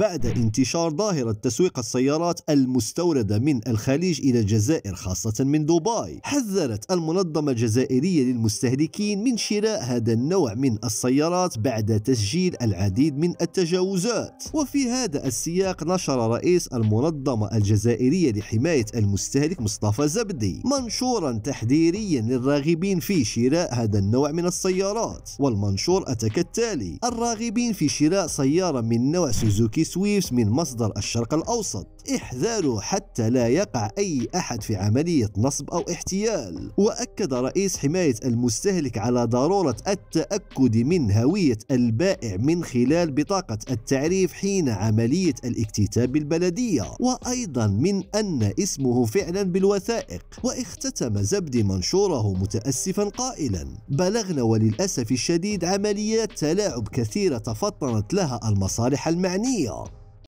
بعد انتشار ظاهرة تسويق السيارات المستوردة من الخليج إلى الجزائر خاصة من دبي حذرت المنظمة الجزائرية للمستهلكين من شراء هذا النوع من السيارات بعد تسجيل العديد من التجاوزات وفي هذا السياق نشر رئيس المنظمة الجزائرية لحماية المستهلك مصطفى زبدي منشورا تحذيريا للراغبين في شراء هذا النوع من السيارات والمنشور أتى كالتالي الراغبين في شراء سيارة من نوع سوزوكي سويفت من مصدر الشرق الأوسط احذروا حتى لا يقع أي أحد في عملية نصب أو احتيال وأكد رئيس حماية المستهلك على ضرورة التأكد من هوية البائع من خلال بطاقة التعريف حين عملية الاكتتاب بالبلدية وأيضا من أن اسمه فعلا بالوثائق واختتم زبدي منشوره متأسفا قائلا بلغنا وللأسف الشديد عمليات تلاعب كثيرة تفطنت لها المصالح المعنية